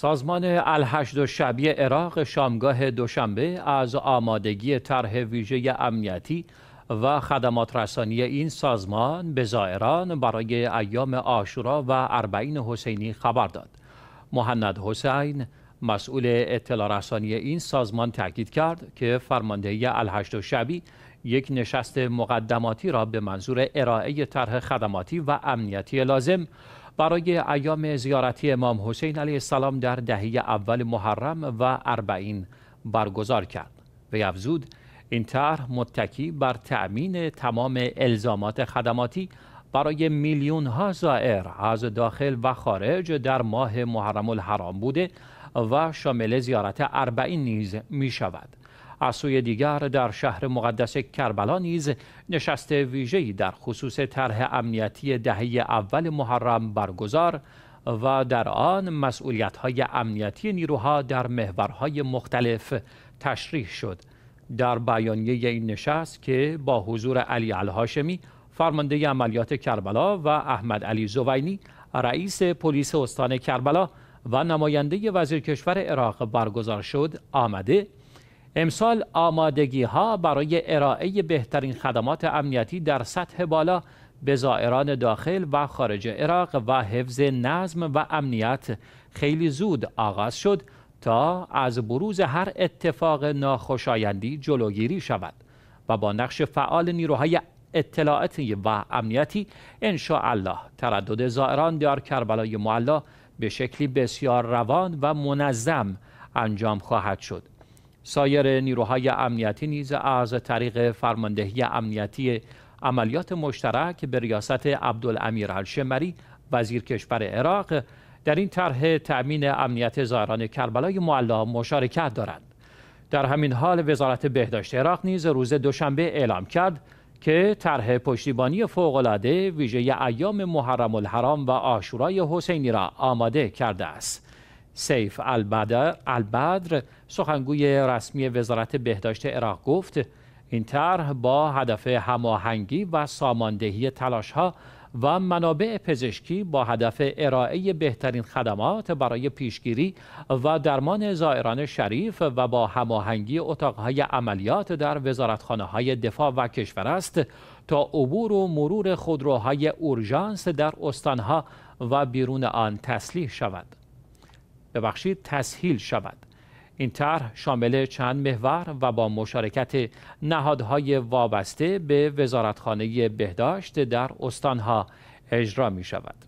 سازمان الهشد و شبیه عراق شامگاه دوشنبه از آمادگی طرح ویژه امنیتی و خدمات رسانی این سازمان به زائران برای ایام آشورا و اربعین حسینی خبر داد. محمد حسین مسئول اطلاع رسانی این سازمان تاکید کرد که فرماندهی الهشد و شبی یک نشست مقدماتی را به منظور ارائه طرح خدماتی و امنیتی لازم برای ایام زیارتی امام حسین علیه السلام در دهه اول محرم و اربعین برگزار کرد و افزود این طرح متکی بر تأمین تمام الزامات خدماتی برای میلیون ها زائر از داخل و خارج در ماه محرم الحرام بوده و شامل زیارت اربعین نیز می شود از سوی دیگر در شهر مقدس کربلا نیز نشست ویژه‌ای در خصوص طرح امنیتی دهه اول محرم برگزار و در آن مسئولیت‌های امنیتی نیروها در محورهای مختلف تشریح شد در بیانیه این نشست که با حضور علی الهاشمی فرمانده عملیات کربلا و احمد علی زوینی رئیس پلیس استان کربلا و نماینده وزیر کشور عراق برگزار شد آمده امسال آمادگی ها برای ارائه بهترین خدمات امنیتی در سطح بالا به زائران داخل و خارج عراق و حفظ نظم و امنیت خیلی زود آغاز شد تا از بروز هر اتفاق ناخوشایندی جلوگیری شود و با نقش فعال نیروهای اطلاعاتی و امنیتی انشاءالله تردد زائران در کربلای معلا به شکلی بسیار روان و منظم انجام خواهد شد سایر نیروهای امنیتی نیز از طریق فرماندهی امنیتی عملیات مشترک به ریاست عبدالامیر الشمری وزیر کشور عراق در این طرح تأمین امنیت زائران کربلای معلا مشارکت دارند در همین حال وزارت بهداشت عراق نیز روز دوشنبه اعلام کرد که طرح پشتیبانی فوقالعاده ویژه ایام محرم الحرام و آشورای حسینی را آماده کرده است سیف البدر سخنگوی رسمی وزارت بهداشت عراق گفت این طرح با هدف هماهنگی و ساماندهی ها و منابع پزشکی با هدف ارائه بهترین خدمات برای پیشگیری و درمان زائران شریف و با هماهنگی اتاقهای عملیات در وزارتخانه های دفاع و کشور است تا عبور و مرور خودروهای اورژانس در استانها و بیرون آن تسلیح شود. ببخشید تسهیل شود این طرح شامل چند محور و با مشارکت نهادهای وابسته به وزارتخانه بهداشت در استانها اجرا می شود